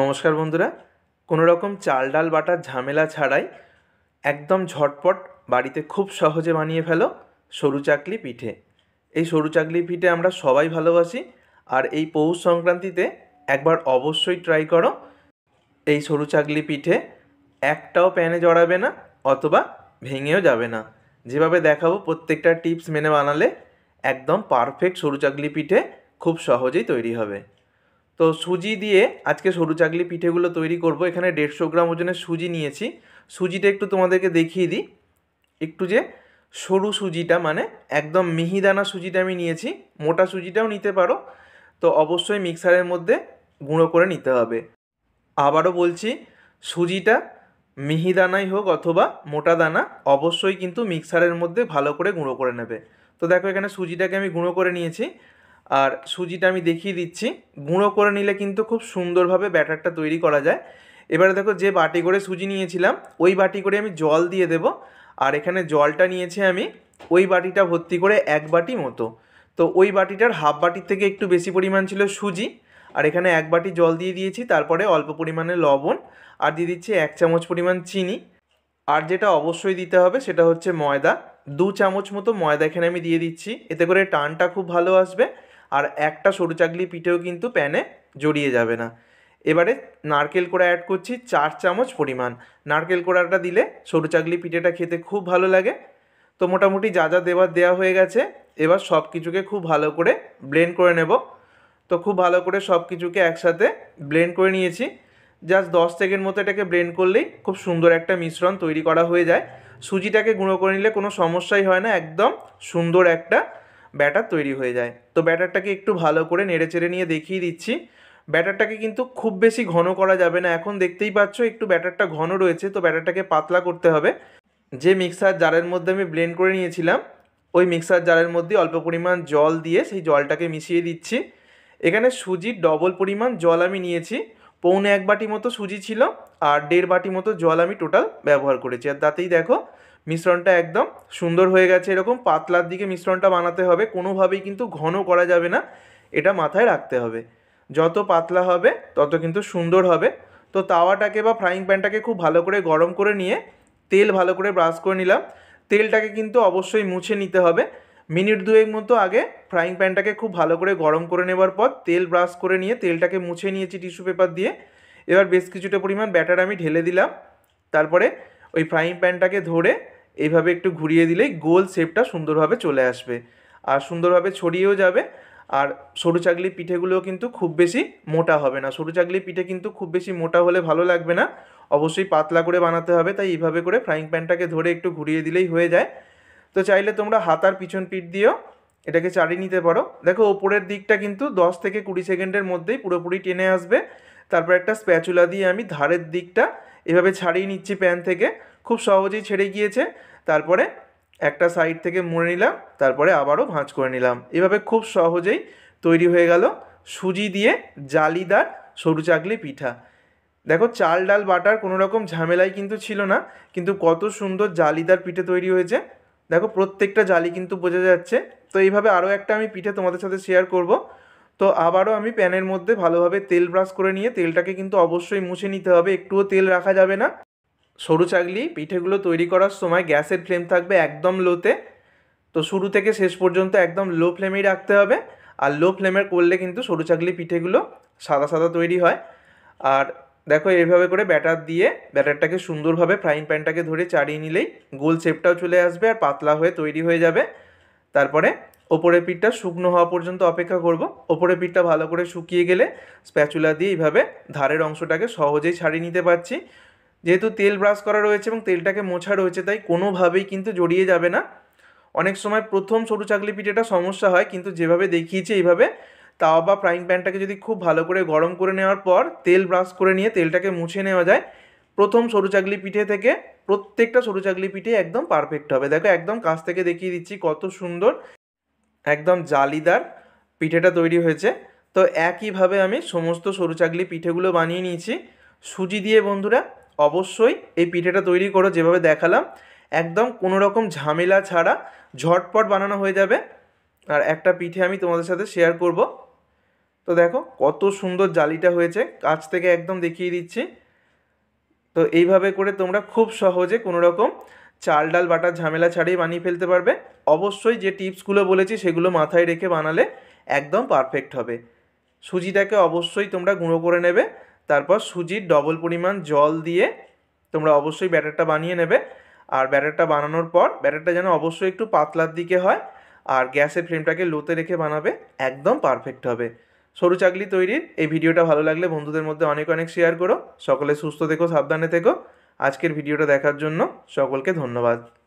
নমস্কার বন্ধুরা কোনো রকম চাল ডাল বাটার ঝামেলা ছাড়াই একদম ঝটপট বাড়িতে খুব সহজে বানিয়ে ফেলো সরু চাকলি পিঠে এই সরু চাকলি পিঠে আমরা সবাই ভালোবাসি আর এই পৌষ সংক্রান্তিতে একবার অবশ্যই ট্রাই করো এই সরু চাকলি পিঠে একটাও প্যানে জড়াবে না অথবা ভেঙেও যাবে না যেভাবে দেখাবো প্রত্যেকটা টিপস মেনে বানালে একদম পারফেক্ট সরু চাকলি পিঠে খুব সহজেই তৈরি হবে তো সুজি দিয়ে আজকে সরু চাকলি পিঠেগুলো তৈরি করব এখানে দেড়শো গ্রাম ওজনের সুজি নিয়েছি সুজিটা একটু তোমাদেরকে দেখিয়ে দিই একটু যে সরু সুজিটা মানে একদম মিহিদানা সুজিটা আমি নিয়েছি মোটা সুজিটাও নিতে পারো তো অবশ্যই মিক্সারের মধ্যে গুঁড়ো করে নিতে হবে আবারও বলছি সুজিটা মিহিদানাই হোক অথবা মোটা দানা অবশ্যই কিন্তু মিক্সারের মধ্যে ভালো করে গুঁড়ো করে নেবে তো দেখো এখানে সুজিটাকে আমি গুঁড়ো করে নিয়েছি আর সুজিটা আমি দেখিয়ে দিচ্ছি গুঁড়ো করে নিলে কিন্তু খুব সুন্দরভাবে ব্যাটারটা তৈরি করা যায় এবারে দেখো যে বাটি করে সুজি নিয়েছিলাম ওই বাটি করে আমি জল দিয়ে দেব আর এখানে জলটা নিয়েছি আমি ওই বাটিটা ভর্তি করে এক বাটি মতো তো ওই বাটিটার হাফ বাটির থেকে একটু বেশি পরিমাণ ছিল সুজি আর এখানে এক বাটি জল দিয়ে দিয়েছি তারপরে অল্প পরিমাণে লবণ আর দিয়ে দিচ্ছি এক চামচ পরিমাণ চিনি আর যেটা অবশ্যই দিতে হবে সেটা হচ্ছে ময়দা দু চামচ মতো ময়দা এখানে আমি দিয়ে দিচ্ছি এতে করে টানটা খুব ভালো আসবে আর একটা সরু চাকলি পিঠেও কিন্তু প্যানে জড়িয়ে যাবে না এবারে নারকেল কোড়া অ্যাড করছি চার চামচ পরিমাণ নারকেল কোড়াটা দিলে সরু চাকলি পিঠেটা খেতে খুব ভালো লাগে তো মোটামুটি যা যা দেওয়ার দেওয়া হয়ে গেছে এবার সব কিছুকে খুব ভালো করে ব্লেন্ড করে নেব তো খুব ভালো করে সব কিছুকে একসাথে ব্লেন্ড করে নিয়েছি জাস্ট দশ সেকেন্ড মতো এটাকে ব্লেন্ড করলেই খুব সুন্দর একটা মিশ্রণ তৈরি করা হয়ে যায় সুজিটাকে গুঁড়ো করে নিলে কোনো সমস্যাই হয় না একদম সুন্দর একটা ব্যাটার তৈরি হয়ে যায় তো ব্যাটারটাকে একটু ভালো করে নেড়েচেড়ে নিয়ে দেখিয়ে দিচ্ছি ব্যাটারটাকে কিন্তু খুব বেশি ঘন করা যাবে না এখন দেখতেই পাচ্ছ একটু ব্যাটারটা ঘন রয়েছে তো ব্যাটারটাকে পাতলা করতে হবে যে মিক্সার জারের মধ্যে আমি ব্লেন্ড করে নিয়েছিলাম ওই মিক্সার জারের মধ্যে অল্প পরিমাণ জল দিয়ে সেই জলটাকে মিশিয়ে দিচ্ছি এখানে সুজির ডবল পরিমাণ জল আমি নিয়েছি পৌনে এক বাটি মতো সুজি ছিল আর দেড় বাটি মতো জল আমি টোটাল ব্যবহার করেছি আর তাতেই দেখো মিশ্রণটা একদম সুন্দর হয়ে গেছে এরকম পাতলার দিকে মিশ্রণটা বানাতে হবে কোনোভাবেই কিন্তু ঘন করা যাবে না এটা মাথায় রাখতে হবে যত পাতলা হবে তত কিন্তু সুন্দর হবে তো তাওয়াটাকে বা ফ্রাইং প্যানটাকে খুব ভালো করে গরম করে নিয়ে তেল ভালো করে ব্রাশ করে নিলাম তেলটাকে কিন্তু অবশ্যই মুছে নিতে হবে মিনিট দুয়েক মতো আগে ফ্রাইং প্যানটাকে খুব ভালো করে গরম করে নেবার পর তেল ব্রাশ করে নিয়ে তেলটাকে মুছে নিয়েছি টিস্যু পেপার দিয়ে এবার বেশ কিছুটা পরিমাণ ব্যাটার আমি ঢেলে দিলাম তারপরে ওই ফ্রাইং প্যানটাকে ধরে এইভাবে একটু ঘুরিয়ে দিলেই গোল শেপটা সুন্দরভাবে চলে আসবে আর সুন্দরভাবে ছড়িয়েও যাবে আর সরু চাকলি পিঠেগুলোও কিন্তু খুব বেশি মোটা হবে না সরু চাকলি পিঠে কিন্তু খুব বেশি মোটা হলে ভালো লাগবে না অবশ্যই পাতলা করে বানাতে হবে তাই এইভাবে করে ফ্রাইং প্যানটাকে ধরে একটু ঘুরিয়ে দিলেই হয়ে যায় তো চাইলে তোমরা হাতার পিছন পিঠ দিয়েও এটাকে চাড়িয়ে নিতে পারো দেখো ওপরের দিকটা কিন্তু দশ থেকে কুড়ি সেকেন্ডের মধ্যেই পুরোপুরি টেনে আসবে তারপর একটা স্প্যাচুলা দিয়ে আমি ধারের দিকটা এভাবে ছাড়িয়ে নিচ্ছি প্যান থেকে খুব সহজেই ছেড়ে গিয়েছে তারপরে একটা সাইড থেকে মুড়ে নিলাম তারপরে আবারও ভাঁজ করে নিলাম এভাবে খুব সহজেই তৈরি হয়ে গেল সুজি দিয়ে জালিদার সরু চাকলি পিঠা দেখো চাল ডাল বাটার কোনো রকম ঝামেলাই কিন্তু ছিল না কিন্তু কত সুন্দর জালিদার পিঠে তৈরি হয়েছে দেখো প্রত্যেকটা জালি কিন্তু বোঝা যাচ্ছে তো এইভাবে আরও একটা আমি পিঠে তোমাদের সাথে শেয়ার করব তো আবারও আমি প্যানের মধ্যে ভালোভাবে তেল ব্রাশ করে নিয়ে তেলটাকে কিন্তু অবশ্যই মুছে নিতে হবে একটুও তেল রাখা যাবে না সরু চাগলি পিঠেগুলো তৈরি করার সময় গ্যাসের ফ্লেম থাকবে একদম লোতে তো শুরু থেকে শেষ পর্যন্ত একদম লো ফ্লেমেই রাখতে হবে আর লো ফ্লেমের করলে কিন্তু সরু চাগলি পিঠেগুলো সাদা সাদা তৈরি হয় আর দেখো এইভাবে করে ব্যাটার দিয়ে ব্যাটারটাকে সুন্দরভাবে ফ্রাইং প্যানটাকে ধরে চাড়িয়ে নিলেই গোল শেপটাও চলে আসবে আর পাতলা হয়ে তৈরি হয়ে যাবে তারপরে ওপরের পিঠটা শুকনো হওয়া পর্যন্ত অপেক্ষা করব ওপরের পিঠটা ভালো করে শুকিয়ে গেলে স্প্যাচুলা দিয়ে এইভাবে ধারের অংশটাকে সহজেই ছাড়িয়ে নিতে পারছি যেহেতু তেল ব্রাশ করা রয়েছে এবং তেলটাকে মোছা রয়েছে তাই কোনোভাবেই কিন্তু জড়িয়ে যাবে না অনেক সময় প্রথম সরু চাকলি পিঠেটা সমস্যা হয় কিন্তু যেভাবে দেখিয়েছি এইভাবে তাও বা ফ্রাইং প্যানটাকে যদি খুব ভালো করে গরম করে নেওয়ার পর তেল ব্রাশ করে নিয়ে তেলটাকে মুছে নেওয়া যায় প্রথম সরু চাকলি পিঠে থেকে প্রত্যেকটা সরু চাকলি পিঠে একদম পারফেক্ট হবে দেখো একদম কাছ থেকে দেখিয়ে দিচ্ছি কত সুন্দর একদম জালিদার পিঠেটা তৈরি হয়েছে তো একইভাবে আমি সমস্ত সরু চাকলি পিঠেগুলো বানিয়ে নিয়েছি সুজি দিয়ে বন্ধুরা অবশ্যই এই পিঠেটা তৈরি করো যেভাবে দেখালাম একদম কোনো রকম ঝামেলা ছাড়া ঝটপট বানানো হয়ে যাবে আর একটা পিঠে আমি তোমাদের সাথে শেয়ার করবো তো দেখো কত সুন্দর জালিটা হয়েছে কাছ থেকে একদম দেখিয়ে দিচ্ছি তো এইভাবে করে তোমরা খুব সহজে কোনো রকম চাল ডাল বাটার ঝামেলা ছাড়িয়ে বানিয়ে ফেলতে পারবে অবশ্যই যে টিপসগুলো বলেছি সেগুলো মাথায় রেখে বানালে একদম পারফেক্ট হবে সুজিটাকে অবশ্যই তোমরা গুঁড়ো করে নেবে তারপর সুজির ডবল পরিমাণ জল দিয়ে তোমরা অবশ্যই ব্যাটারটা বানিয়ে নেবে আর ব্যাটারটা বানানোর পর ব্যাটারটা যেন অবশ্যই একটু পাতলার দিকে হয় আর গ্যাসের ফ্লেমটাকে লোতে রেখে বানাবে একদম পারফেক্ট হবে সরু চাকলি তৈরির এই ভিডিওটা ভালো লাগলে বন্ধুদের মধ্যে অনেক অনেক শেয়ার করো সকলে সুস্থ থেকো সাবধানে থেকো আজকের ভিডিওটা দেখার জন্য সকলকে ধন্যবাদ